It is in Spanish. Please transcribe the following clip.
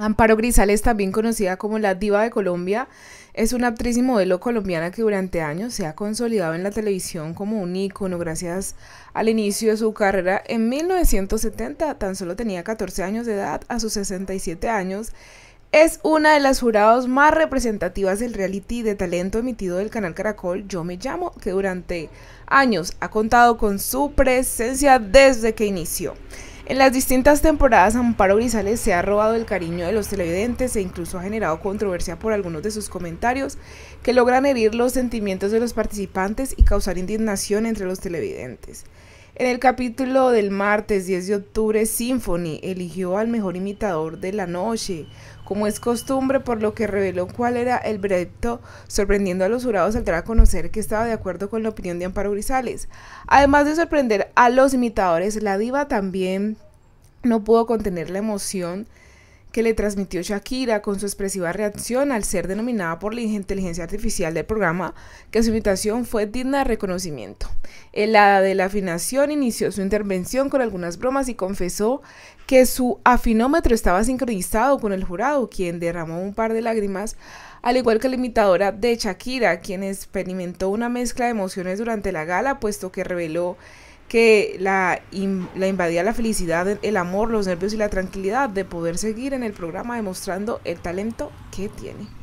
Amparo Grisales, también conocida como la diva de Colombia, es una actriz y modelo colombiana que durante años se ha consolidado en la televisión como un ícono gracias al inicio de su carrera. En 1970 tan solo tenía 14 años de edad, a sus 67 años es una de las jurados más representativas del reality de talento emitido del canal Caracol Yo Me Llamo, que durante años ha contado con su presencia desde que inició. En las distintas temporadas, Amparo Grisales se ha robado el cariño de los televidentes e incluso ha generado controversia por algunos de sus comentarios que logran herir los sentimientos de los participantes y causar indignación entre los televidentes. En el capítulo del martes 10 de octubre, Symphony eligió al mejor imitador de la noche, como es costumbre, por lo que reveló cuál era el veredicto, sorprendiendo a los jurados al dar a conocer que estaba de acuerdo con la opinión de Amparo Grisales. Además de sorprender a los imitadores, la diva también no pudo contener la emoción que le transmitió Shakira con su expresiva reacción al ser denominada por la inteligencia artificial del programa que su invitación fue digna de reconocimiento. El hada de la afinación inició su intervención con algunas bromas y confesó que su afinómetro estaba sincronizado con el jurado, quien derramó un par de lágrimas, al igual que la imitadora de Shakira, quien experimentó una mezcla de emociones durante la gala, puesto que reveló que la, la, invadía la felicidad, el amor, los nervios y la tranquilidad de poder seguir en el programa demostrando el talento que tiene.